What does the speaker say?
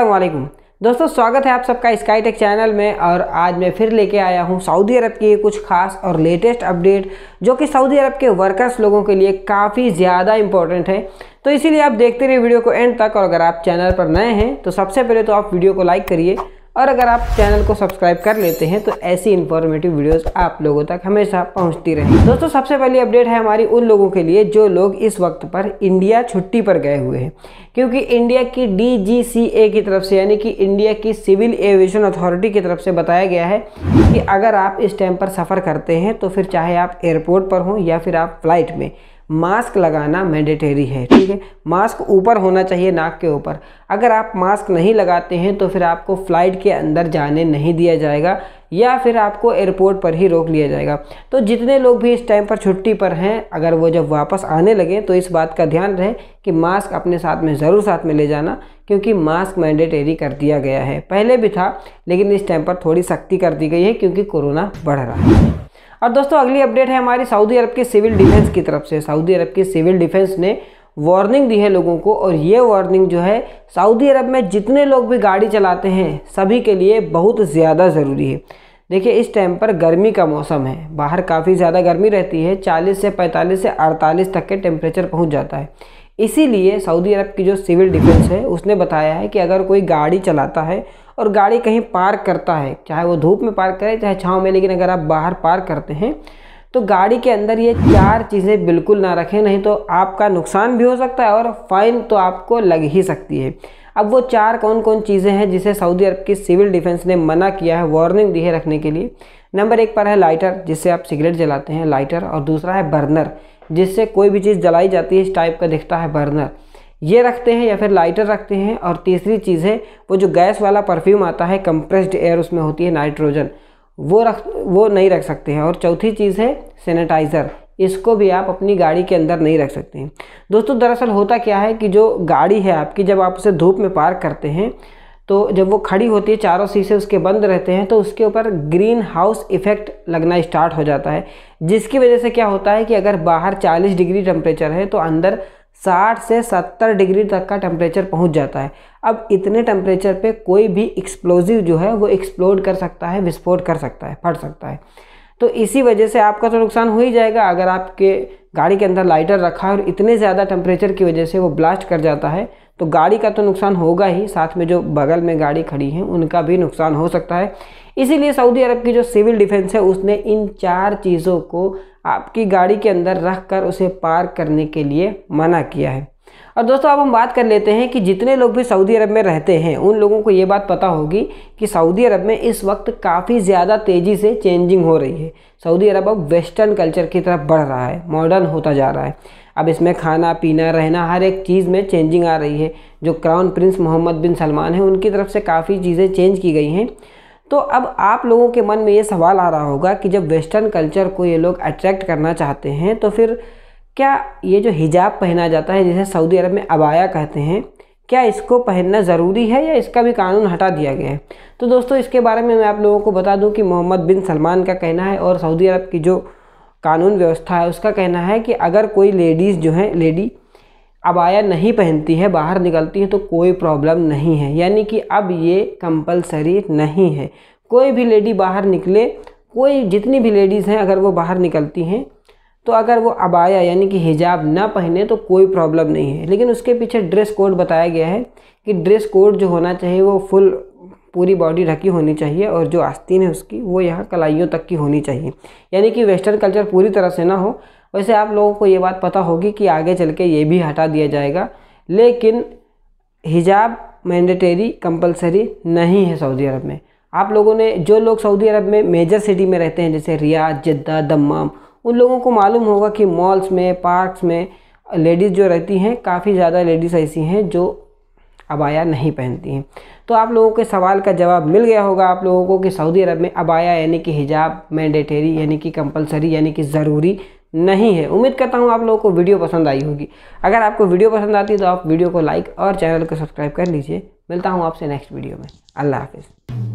अल्लाम दोस्तों स्वागत है आप सबका स्काई टेक चैनल में और आज मैं फिर लेके आया हूँ सऊदी अरब की कुछ खास और लेटेस्ट अपडेट जो कि सऊदी अरब के वर्कर्स लोगों के लिए काफ़ी ज़्यादा इंपॉर्टेंट है तो इसीलिए आप देखते रहिए वीडियो को एंड तक और अगर आप चैनल पर नए हैं तो सबसे पहले तो आप वीडियो को लाइक करिए और अगर आप चैनल को सब्सक्राइब कर लेते हैं तो ऐसी इन्फॉर्मेटिव वीडियोस आप लोगों तक हमेशा पहुंचती रहे दोस्तों सबसे पहली अपडेट है हमारी उन लोगों के लिए जो लोग इस वक्त पर इंडिया छुट्टी पर गए हुए हैं क्योंकि इंडिया की डीजीसीए की तरफ से यानी कि इंडिया की सिविल एविएशन अथॉरिटी की तरफ से बताया गया है कि अगर आप इस टाइम पर सफ़र करते हैं तो फिर चाहे आप एयरपोर्ट पर हों या फिर आप फ्लाइट में मास्क लगाना मैंडेटरी है ठीक है मास्क ऊपर होना चाहिए नाक के ऊपर अगर आप मास्क नहीं लगाते हैं तो फिर आपको फ़्लाइट के अंदर जाने नहीं दिया जाएगा या फिर आपको एयरपोर्ट पर ही रोक लिया जाएगा तो जितने लोग भी इस टाइम पर छुट्टी पर हैं अगर वो जब वापस आने लगें तो इस बात का ध्यान रहे कि मास्क अपने साथ में ज़रूर साथ में ले जाना क्योंकि मास्क मैंडेटरी कर दिया गया है पहले भी था लेकिन इस टाइम पर थोड़ी सख्ती कर दी गई है क्योंकि कोरोना बढ़ रहा है और दोस्तों अगली अपडेट है हमारी सऊदी अरब के सिविल डिफेंस की तरफ से सऊदी अरब के सिविल डिफेंस ने वार्निंग दी है लोगों को और ये वार्निंग जो है सऊदी अरब में जितने लोग भी गाड़ी चलाते हैं सभी के लिए बहुत ज़्यादा ज़रूरी है देखिए इस टाइम पर गर्मी का मौसम है बाहर काफ़ी ज़्यादा गर्मी रहती है 40 से 45 से 48 तक के टेम्परेचर पहुंच जाता है इसीलिए सऊदी अरब की जो सिविल डिफेंस है उसने बताया है कि अगर कोई गाड़ी चलाता है और गाड़ी कहीं पार्क करता है चाहे वो धूप में पार्क करे चाहे छाँव में लेकिन अगर आप बाहर पार्क करते हैं तो गाड़ी के अंदर ये चार चीज़ें बिल्कुल ना रखें नहीं तो आपका नुकसान भी हो सकता है और फाइन तो आपको लग ही सकती है अब वो चार कौन कौन चीज़ें हैं जिसे सऊदी अरब की सिविल डिफेंस ने मना किया है वार्निंग दी है रखने के लिए नंबर एक पर है लाइटर जिससे आप सिगरेट जलाते हैं लाइटर और दूसरा है बर्नर जिससे कोई भी चीज़ जलाई जाती है इस टाइप का दिखता है बर्नर ये रखते हैं या फिर लाइटर रखते हैं और तीसरी चीज़ है वो जो गैस वाला परफ्यूम आता है कंप्रेस्ड एयर उसमें होती है नाइट्रोजन वो रख वो नहीं रख सकते हैं और चौथी चीज़ है सैनिटाइज़र इसको भी आप अपनी गाड़ी के अंदर नहीं रख सकते हैं दोस्तों दरअसल होता क्या है कि जो गाड़ी है आपकी जब आप उसे धूप में पार्क करते हैं तो जब वो खड़ी होती है चारों शीशे उसके बंद रहते हैं तो उसके ऊपर ग्रीन हाउस इफेक्ट लगना स्टार्ट हो जाता है जिसकी वजह से क्या होता है कि अगर बाहर 40 डिग्री टेम्परेचर है तो अंदर साठ से सत्तर डिग्री तक का टेम्परेचर पहुंच जाता है अब इतने टेम्परेचर पे कोई भी एक्सप्लोजिव जो है वो एक्सप्लोड कर सकता है विस्फोट कर सकता है फट सकता है तो इसी वजह से आपका तो नुकसान हो ही जाएगा अगर आपके गाड़ी के अंदर लाइटर रखा है और इतने ज़्यादा टेम्परेचर की वजह से वो ब्लास्ट कर जाता है तो गाड़ी का तो नुकसान होगा ही साथ में जो बगल में गाड़ी खड़ी है उनका भी नुकसान हो सकता है इसीलिए सऊदी अरब की जो सिविल डिफेंस है उसने इन चार चीज़ों को आपकी गाड़ी के अंदर रख कर उसे पार करने के लिए मना किया है और दोस्तों अब हम बात कर लेते हैं कि जितने लोग भी सऊदी अरब में रहते हैं उन लोगों को ये बात पता होगी कि सऊदी अरब में इस वक्त काफ़ी ज़्यादा तेज़ी से चेंजिंग हो रही है सऊदी अरब अब वेस्टर्न कल्चर की तरफ बढ़ रहा है मॉडर्न होता जा रहा है अब इसमें खाना पीना रहना हर एक चीज़ में चेंजिंग आ रही है जो crown prince Mohammed bin Salman है उनकी तरफ से काफ़ी चीज़ें चेंज की गई हैं तो अब आप लोगों के मन में ये सवाल आ रहा होगा कि जब वेस्टर्न कल्चर को ये लोग अट्रैक्ट करना चाहते हैं तो फिर क्या ये जो हिजाब पहना जाता है जिसे सऊदी अरब में अबाया कहते हैं क्या इसको पहनना ज़रूरी है या इसका भी कानून हटा दिया गया है तो दोस्तों इसके बारे में मैं आप लोगों को बता दूं कि मोहम्मद बिन सलमान का कहना है और सऊदी अरब की जो कानून व्यवस्था है उसका कहना है कि अगर कोई लेडीज़ जो है लेडी अबाया नहीं पहनती है बाहर निकलती है तो कोई प्रॉब्लम नहीं है यानी कि अब ये कंपलसरी नहीं है कोई भी लेडी बाहर निकले कोई जितनी भी लेडीज़ हैं अगर वो बाहर निकलती हैं तो अगर वो अबाया यानी कि हिजाब ना पहने तो कोई प्रॉब्लम नहीं है लेकिन उसके पीछे ड्रेस कोड बताया गया है कि ड्रेस कोड जो होना चाहिए वो फुल पूरी बॉडी ढकी होनी चाहिए और जो आस्तीन है उसकी वो यहाँ कलाइयों तक की होनी चाहिए यानी कि वेस्टर्न कल्चर पूरी तरह से ना हो वैसे आप लोगों को ये बात पता होगी कि आगे चल के ये भी हटा दिया जाएगा लेकिन हिजाब मैंडेटरी कंपलसरी नहीं है सऊदी अरब में आप लोगों ने जो लोग सऊदी अरब में मेजर सिटी में रहते हैं जैसे रियाद जद्दा दम्माम उन लोगों को मालूम होगा कि मॉल्स में पार्क्स में लेडीज़ जो रहती हैं काफ़ी ज़्यादा लेडीज़ ऐसी हैं जो अबाया नहीं पहनती हैं तो आप लोगों के सवाल का जवाब मिल गया होगा आप लोगों को कि सऊदी अरब में अबाया यानी कि हिजाब मैंडेटरी यानी कि कंपलसरी यानी कि ज़रूरी नहीं है उम्मीद करता हूँ आप लोगों को वीडियो पसंद आई होगी अगर आपको वीडियो पसंद आती है तो आप वीडियो को लाइक और चैनल को सब्सक्राइब कर लीजिए मिलता हूँ आपसे नेक्स्ट वीडियो में अल्लाह हाफिज़